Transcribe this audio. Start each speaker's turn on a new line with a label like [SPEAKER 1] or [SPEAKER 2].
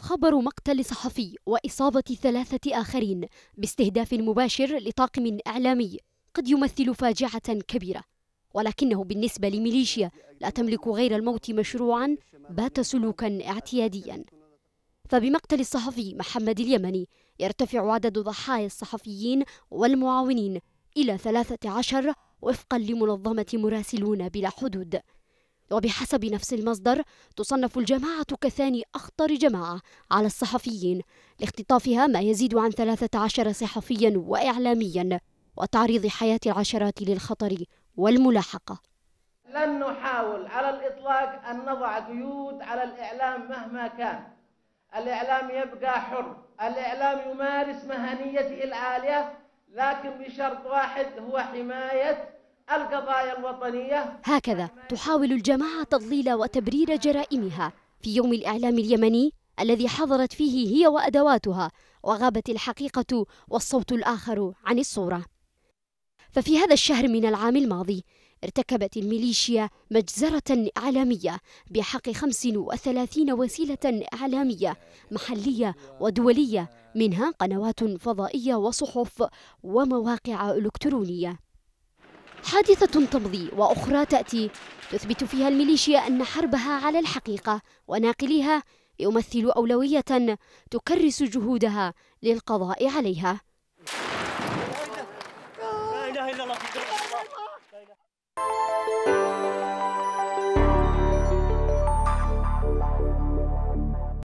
[SPEAKER 1] خبر مقتل صحفي وإصابة ثلاثة آخرين باستهداف مباشر لطاقم إعلامي قد يمثل فاجعة كبيرة ولكنه بالنسبة لميليشيا لا تملك غير الموت مشروعا بات سلوكا اعتياديا فبمقتل الصحفي محمد اليمني يرتفع عدد ضحايا الصحفيين والمعاونين إلى 13 وفقا لمنظمة مراسلون بلا حدود وبحسب نفس المصدر تصنف الجماعة كثاني أخطر جماعة على الصحفيين لاختطافها ما يزيد عن 13 صحفيا وإعلاميا وتعريض حياة العشرات للخطر والملاحقة
[SPEAKER 2] لن نحاول على الإطلاق أن نضع قيود على الإعلام مهما كان الإعلام يبقى حر الإعلام يمارس مهنيته العالية لكن بشرط واحد هو حماية القضايا الوطنية
[SPEAKER 1] هكذا تحاول الجماعة تضليل وتبرير جرائمها في يوم الإعلام اليمني الذي حضرت فيه هي وأدواتها وغابت الحقيقة والصوت الآخر عن الصورة ففي هذا الشهر من العام الماضي ارتكبت الميليشيا مجزرة إعلامية بحق 35 وسيلة إعلامية محلية ودولية منها قنوات فضائية وصحف ومواقع إلكترونية حادثة تمضي وأخرى تأتي تثبت فيها الميليشيا أن حربها على الحقيقة وناقليها يمثل أولوية تكرس جهودها للقضاء عليها
[SPEAKER 3] لا إله إلا الله